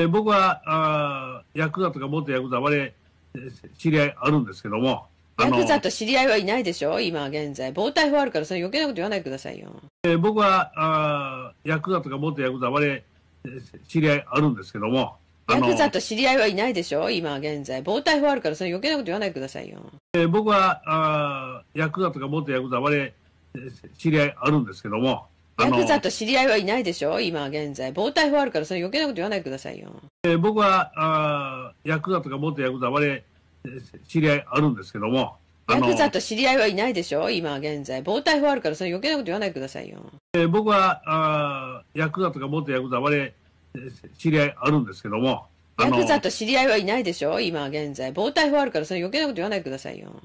え僕はあヤクザとか元ヤクザ我知り合いあるんですけどもヤクザと知り合いはいないでしょ今現在防対法あるからそれ余計なこと言わないでくださいよ、え僕はあヤクザとか元ヤクザ我知り合いあるんですけどもヤクザと知り合いはいないでしょ今現在防対法あるからそれ余計なこと言わないでくださいよ、え僕はあヤクザとか元ヤクザ我知り合いあるんですけどもヤクザと知り合いはいないでしょ今現在。防体法あるから、それ余計なこと言わないでくださいよ。えー、僕は、あヤクザとか元ヤクザ、我々、知り合いあるんですけども。ヤクザと知り合いはいないでしょ今現在。防体法あるから、それ余計なこと言わないでくださいよ。えー、僕は、あヤクザとか元ヤクザ、我々、知り合いあるんですけども。ヤクザと知り合いはいないでしょ今現在。防体法あるから、それ余計なこと言わないでくださいよ。